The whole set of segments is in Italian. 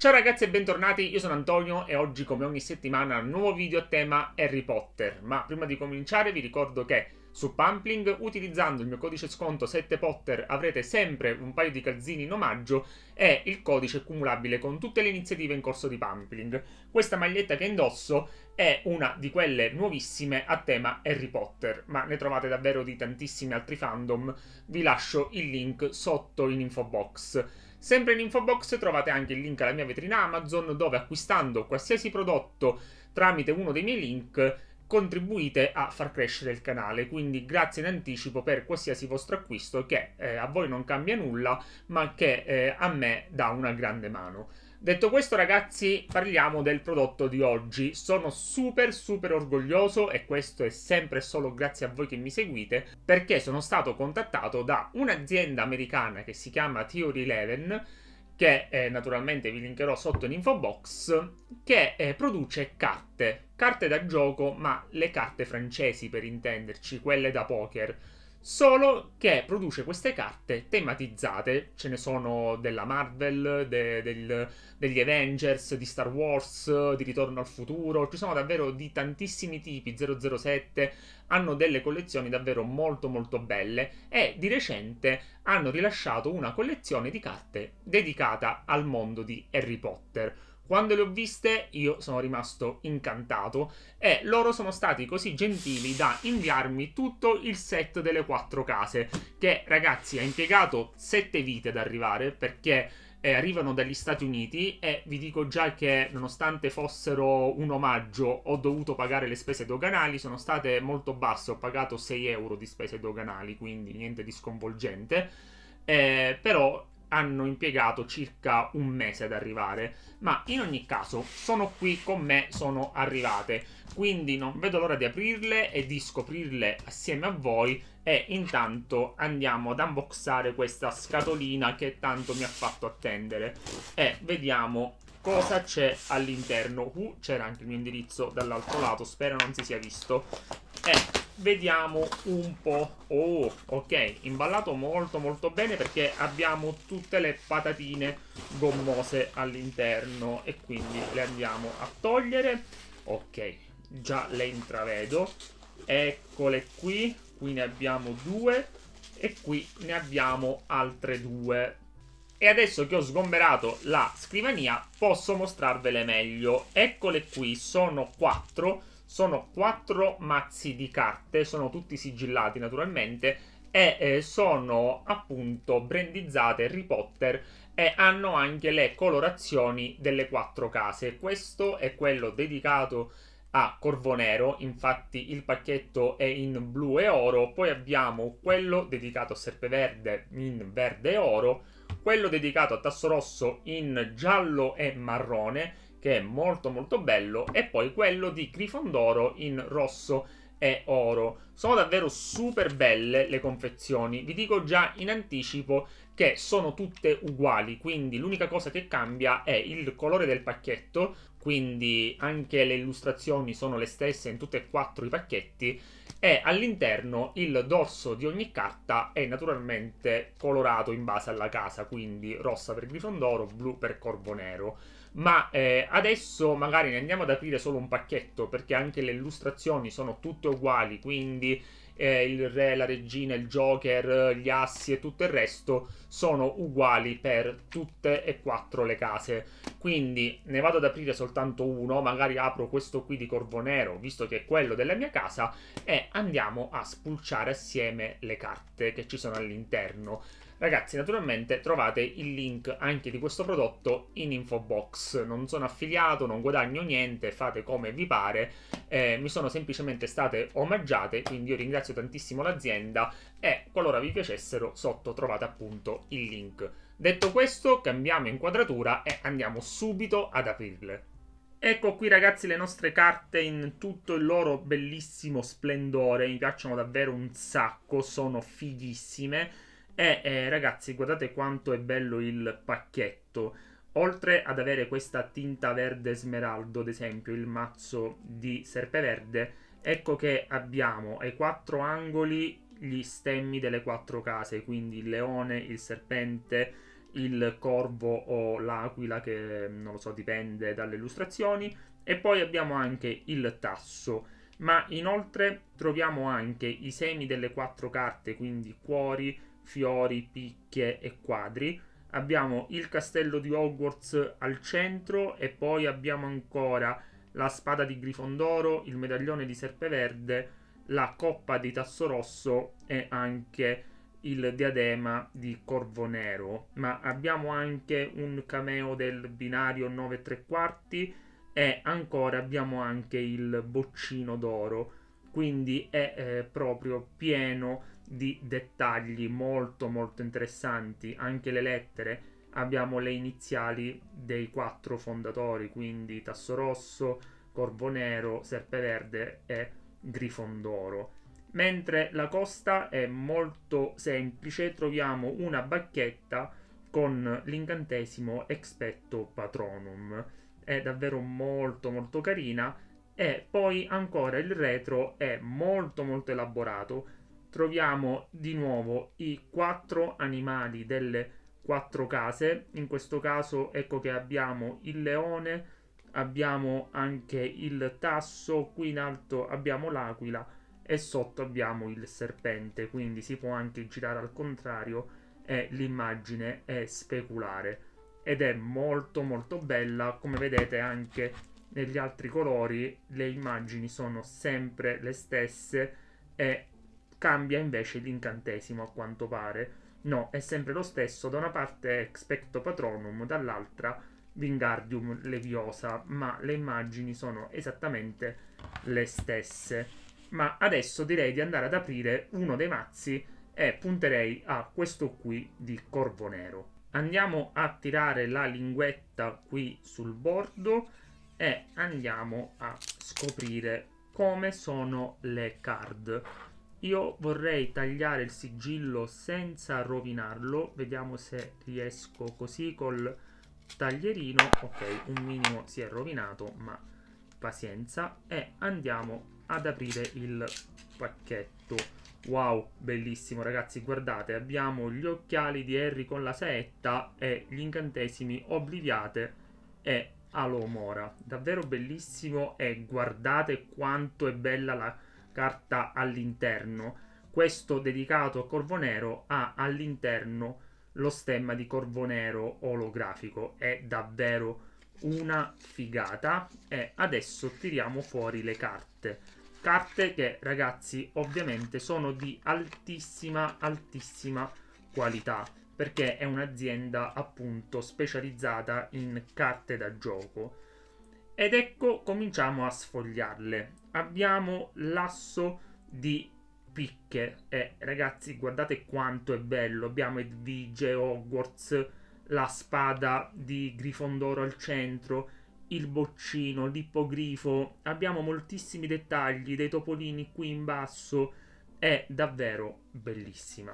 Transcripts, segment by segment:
Ciao ragazzi e bentornati, io sono Antonio e oggi come ogni settimana nuovo video a tema Harry Potter, ma prima di cominciare vi ricordo che su Pumpling utilizzando il mio codice sconto 7Potter avrete sempre un paio di calzini in omaggio e il codice cumulabile con tutte le iniziative in corso di Pumpling. Questa maglietta che indosso è una di quelle nuovissime a tema Harry Potter, ma ne trovate davvero di tantissimi altri fandom, vi lascio il link sotto in info box. Sempre in info box trovate anche il link alla mia vetrina Amazon dove acquistando qualsiasi prodotto tramite uno dei miei link contribuite a far crescere il canale, quindi grazie in anticipo per qualsiasi vostro acquisto che eh, a voi non cambia nulla ma che eh, a me dà una grande mano. Detto questo ragazzi parliamo del prodotto di oggi, sono super super orgoglioso e questo è sempre solo grazie a voi che mi seguite perché sono stato contattato da un'azienda americana che si chiama Theory 11 che eh, naturalmente vi linkerò sotto in info box, che eh, produce carte, carte da gioco ma le carte francesi per intenderci, quelle da poker Solo che produce queste carte tematizzate, ce ne sono della Marvel, de, del, degli Avengers, di Star Wars, di Ritorno al Futuro, ci sono davvero di tantissimi tipi, 007, hanno delle collezioni davvero molto molto belle e di recente hanno rilasciato una collezione di carte dedicata al mondo di Harry Potter quando le ho viste io sono rimasto incantato e loro sono stati così gentili da inviarmi tutto il set delle quattro case che ragazzi ha impiegato sette vite ad arrivare perché eh, arrivano dagli Stati Uniti e vi dico già che nonostante fossero un omaggio ho dovuto pagare le spese doganali, sono state molto basse, ho pagato 6 euro di spese doganali quindi niente di sconvolgente. Eh, però hanno impiegato circa un mese ad arrivare, ma in ogni caso sono qui con me, sono arrivate, quindi non vedo l'ora di aprirle e di scoprirle assieme a voi e intanto andiamo ad unboxare questa scatolina che tanto mi ha fatto attendere e vediamo cosa c'è all'interno. Uh, c'era anche il mio indirizzo dall'altro lato, spero non si sia visto. E vediamo un po'. Oh, ok, imballato molto molto bene perché abbiamo tutte le patatine gommose all'interno e quindi le andiamo a togliere. Ok, già le intravedo. Eccole qui, qui ne abbiamo due e qui ne abbiamo altre due. E adesso che ho sgomberato la scrivania posso mostrarvele meglio. Eccole qui, sono quattro sono quattro mazzi di carte, sono tutti sigillati naturalmente e eh, sono appunto brandizzate Harry Potter e hanno anche le colorazioni delle quattro case. Questo è quello dedicato a Corvo Nero, infatti il pacchetto è in blu e oro, poi abbiamo quello dedicato a Serpeverde in verde e oro, quello dedicato a Tasso Rosso in giallo e marrone che è molto molto bello, e poi quello di Grifondoro in rosso e oro. Sono davvero super belle le confezioni, vi dico già in anticipo che sono tutte uguali, quindi l'unica cosa che cambia è il colore del pacchetto, quindi anche le illustrazioni sono le stesse in tutti e quattro i pacchetti, e all'interno il dorso di ogni carta è naturalmente colorato in base alla casa, quindi rossa per Grifondoro, blu per Corvo Nero. Ma eh, adesso magari ne andiamo ad aprire solo un pacchetto perché anche le illustrazioni sono tutte uguali, quindi eh, il re, la regina, il joker, gli assi e tutto il resto sono uguali per tutte e quattro le case. Quindi ne vado ad aprire soltanto uno, magari apro questo qui di Corvo Nero, visto che è quello della mia casa, e andiamo a spulciare assieme le carte che ci sono all'interno. Ragazzi, naturalmente trovate il link anche di questo prodotto in info box. Non sono affiliato, non guadagno niente, fate come vi pare. Eh, mi sono semplicemente state omaggiate, quindi io ringrazio tantissimo l'azienda e qualora vi piacessero sotto trovate appunto il link. Detto questo, cambiamo inquadratura e andiamo subito ad aprirle. Ecco qui ragazzi le nostre carte in tutto il loro bellissimo splendore, mi piacciono davvero un sacco, sono fighissime. E eh, ragazzi, guardate quanto è bello il pacchetto. Oltre ad avere questa tinta verde smeraldo, ad esempio il mazzo di serpeverde, ecco che abbiamo ai quattro angoli gli stemmi delle quattro case, quindi il leone, il serpente, il corvo o l'aquila, che non lo so, dipende dalle illustrazioni, e poi abbiamo anche il tasso. Ma inoltre troviamo anche i semi delle quattro carte, quindi cuori, fiori, picche e quadri. Abbiamo il castello di Hogwarts al centro e poi abbiamo ancora la spada di Grifondoro, il medaglione di Serpeverde, la coppa di Tasso Rosso e anche il diadema di Corvo Nero. Ma abbiamo anche un cameo del binario 9 3 quarti e ancora abbiamo anche il boccino d'oro. Quindi è eh, proprio pieno di dettagli molto molto interessanti, anche le lettere, abbiamo le iniziali dei quattro fondatori, quindi Tasso Rosso, Corvo Nero, serpe verde e Grifondoro. Mentre la costa è molto semplice, troviamo una bacchetta con l'incantesimo Expecto Patronum. È davvero molto molto carina e poi ancora il retro è molto molto elaborato troviamo di nuovo i quattro animali delle quattro case. In questo caso ecco che abbiamo il leone, abbiamo anche il tasso, qui in alto abbiamo l'aquila e sotto abbiamo il serpente, quindi si può anche girare al contrario e l'immagine è speculare ed è molto molto bella, come vedete anche negli altri colori le immagini sono sempre le stesse e Cambia invece l'incantesimo a quanto pare. No, è sempre lo stesso, da una parte Expecto Patronum, dall'altra Vingardium Leviosa, ma le immagini sono esattamente le stesse. Ma adesso direi di andare ad aprire uno dei mazzi e punterei a questo qui di Corvo Nero. Andiamo a tirare la linguetta qui sul bordo e andiamo a scoprire come sono le card. Io vorrei tagliare il sigillo senza rovinarlo. Vediamo se riesco così col taglierino. Ok, un minimo si è rovinato, ma pazienza. E andiamo ad aprire il pacchetto. Wow, bellissimo ragazzi, guardate, abbiamo gli occhiali di Harry con la saetta e gli incantesimi Obliviate e Alomora. Davvero bellissimo e guardate quanto è bella la carta all'interno. Questo dedicato a Corvo Nero ha all'interno lo stemma di Corvo Nero olografico. È davvero una figata. E adesso tiriamo fuori le carte. Carte che, ragazzi, ovviamente sono di altissima, altissima qualità. Perché è un'azienda appunto specializzata in carte da gioco. Ed ecco, cominciamo a sfogliarle abbiamo l'asso di picche eh, ragazzi guardate quanto è bello abbiamo Edvige, Hogwarts la spada di Grifondoro al centro il boccino, l'ippogrifo abbiamo moltissimi dettagli dei topolini qui in basso è davvero bellissima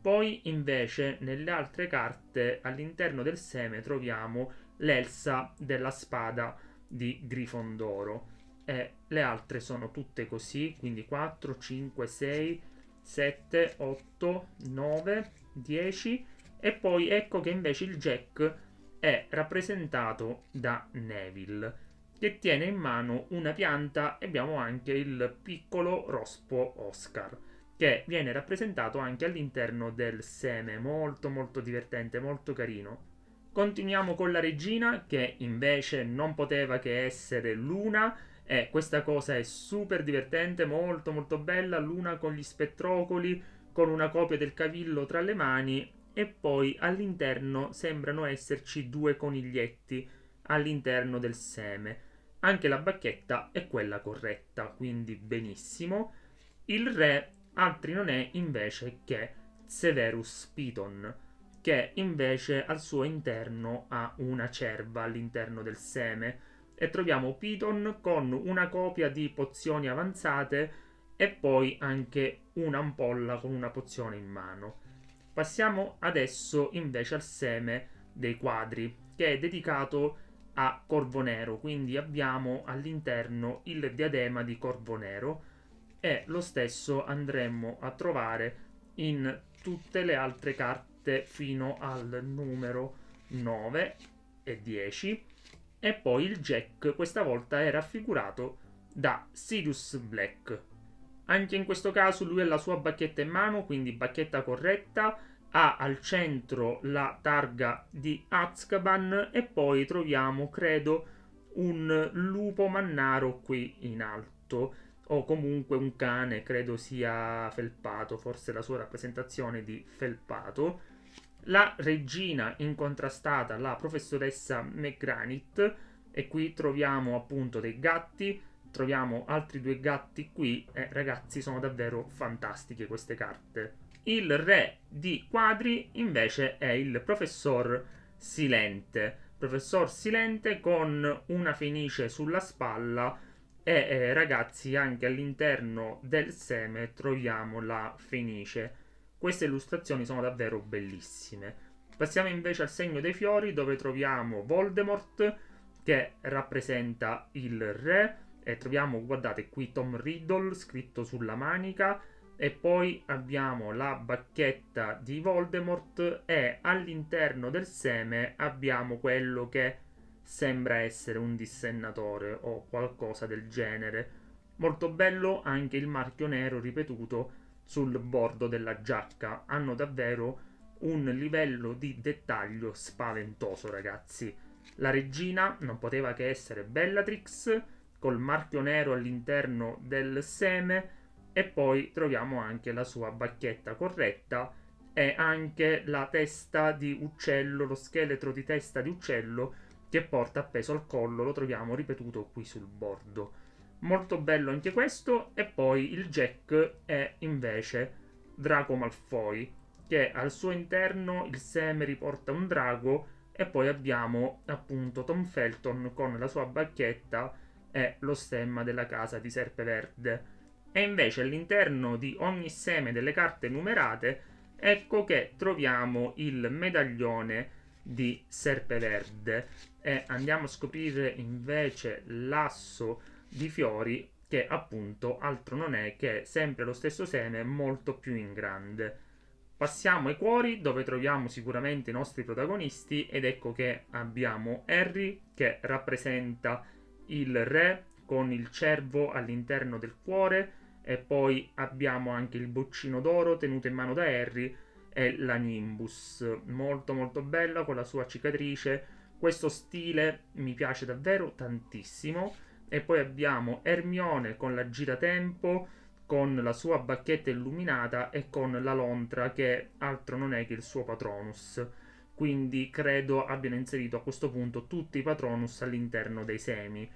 poi invece nelle altre carte all'interno del seme troviamo l'elsa della spada di Grifondoro e le altre sono tutte così, quindi 4, 5, 6, 7, 8, 9, 10 e poi ecco che invece il Jack è rappresentato da Neville che tiene in mano una pianta e abbiamo anche il piccolo rospo Oscar che viene rappresentato anche all'interno del seme, molto molto divertente, molto carino. Continuiamo con la regina che invece non poteva che essere Luna e eh, questa cosa è super divertente, molto molto bella, l'una con gli spettrocoli, con una copia del cavillo tra le mani e poi all'interno sembrano esserci due coniglietti all'interno del seme. Anche la bacchetta è quella corretta, quindi benissimo. Il re altri non è invece che Severus Piton, che invece al suo interno ha una cerva all'interno del seme e troviamo Piton con una copia di pozioni avanzate e poi anche un'ampolla con una pozione in mano. Passiamo adesso invece al seme dei quadri che è dedicato a Corvo Nero, quindi abbiamo all'interno il diadema di Corvo Nero e lo stesso andremo a trovare in tutte le altre carte fino al numero 9 e 10 e poi il Jack questa volta è raffigurato da Sirius Black. Anche in questo caso lui ha la sua bacchetta in mano, quindi bacchetta corretta, ha al centro la targa di Azkaban e poi troviamo, credo, un lupo mannaro qui in alto o comunque un cane, credo sia felpato, forse la sua rappresentazione di felpato la regina incontrastata, la professoressa McGranit, e qui troviamo appunto dei gatti, troviamo altri due gatti qui, e eh, ragazzi sono davvero fantastiche queste carte. Il re di quadri invece è il professor Silente, professor Silente con una fenice sulla spalla e eh, ragazzi anche all'interno del seme troviamo la fenice. Queste illustrazioni sono davvero bellissime. Passiamo invece al segno dei fiori dove troviamo Voldemort che rappresenta il re e troviamo, guardate qui, Tom Riddle scritto sulla manica e poi abbiamo la bacchetta di Voldemort e all'interno del seme abbiamo quello che sembra essere un dissennatore o qualcosa del genere. Molto bello anche il marchio nero ripetuto sul bordo della giacca. Hanno davvero un livello di dettaglio spaventoso, ragazzi. La regina non poteva che essere Bellatrix, col marchio nero all'interno del seme, e poi troviamo anche la sua bacchetta corretta e anche la testa di uccello, lo scheletro di testa di uccello che porta appeso al collo, lo troviamo ripetuto qui sul bordo. Molto bello anche questo. E poi il Jack è invece Draco Malfoy, che al suo interno il seme riporta un drago e poi abbiamo appunto Tom Felton con la sua bacchetta e lo stemma della casa di Serpe Verde. E invece all'interno di ogni seme delle carte numerate ecco che troviamo il medaglione di Serpe Verde. e andiamo a scoprire invece l'asso di fiori che appunto altro non è che sempre lo stesso seme molto più in grande. Passiamo ai cuori dove troviamo sicuramente i nostri protagonisti ed ecco che abbiamo Harry che rappresenta il re con il cervo all'interno del cuore e poi abbiamo anche il boccino d'oro tenuto in mano da Harry e la Nimbus, molto molto bella con la sua cicatrice. Questo stile mi piace davvero tantissimo e poi abbiamo Ermione con la giratempo, con la sua bacchetta illuminata e con la lontra che altro non è che il suo patronus. Quindi credo abbiano inserito a questo punto tutti i patronus all'interno dei semi.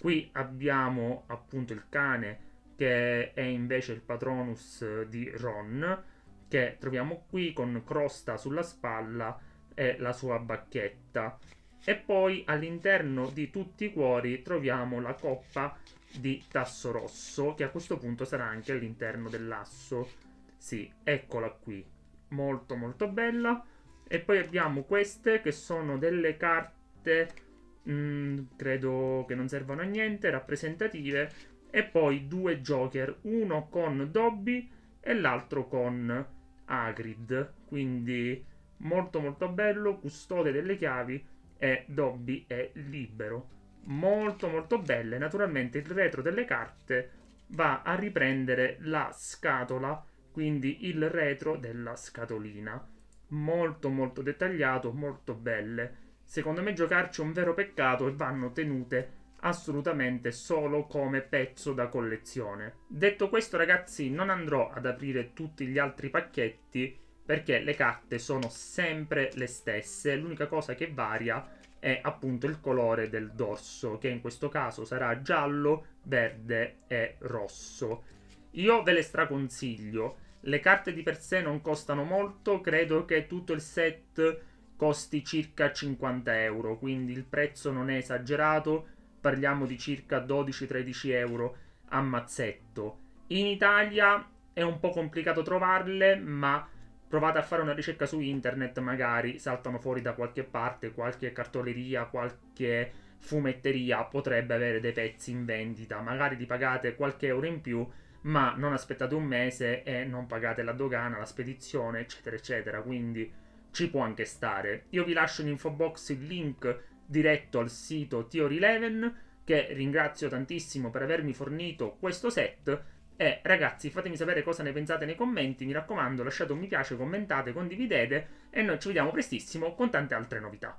Qui abbiamo appunto il cane che è invece il patronus di Ron, che troviamo qui con crosta sulla spalla e la sua bacchetta. E poi all'interno di tutti i cuori troviamo la coppa di tasso rosso, che a questo punto sarà anche all'interno dell'asso. Sì, eccola qui. Molto molto bella. E poi abbiamo queste che sono delle carte, mh, mm, credo che non servano a niente, rappresentative. E poi due Joker, uno con Dobby e l'altro con Agrid. Quindi molto molto bello, custode delle chiavi e Dobby è libero. Molto molto belle. Naturalmente il retro delle carte va a riprendere la scatola, quindi il retro della scatolina. Molto molto dettagliato, molto belle. Secondo me giocarci è un vero peccato e vanno tenute assolutamente solo come pezzo da collezione. Detto questo ragazzi non andrò ad aprire tutti gli altri pacchetti perché le carte sono sempre le stesse, l'unica cosa che varia è appunto il colore del dorso, che in questo caso sarà giallo, verde e rosso. Io ve le straconsiglio, le carte di per sé non costano molto, credo che tutto il set costi circa 50 euro, quindi il prezzo non è esagerato, parliamo di circa 12-13 euro a mazzetto. In Italia è un po' complicato trovarle, ma provate a fare una ricerca su internet, magari saltano fuori da qualche parte, qualche cartoleria, qualche fumetteria potrebbe avere dei pezzi in vendita, magari li pagate qualche euro in più, ma non aspettate un mese e non pagate la dogana, la spedizione, eccetera, eccetera, quindi ci può anche stare. Io vi lascio in info box il link diretto al sito Theory11 che ringrazio tantissimo per avermi fornito questo set e ragazzi, fatemi sapere cosa ne pensate nei commenti, mi raccomando, lasciate un mi piace, commentate, condividete e noi ci vediamo prestissimo con tante altre novità.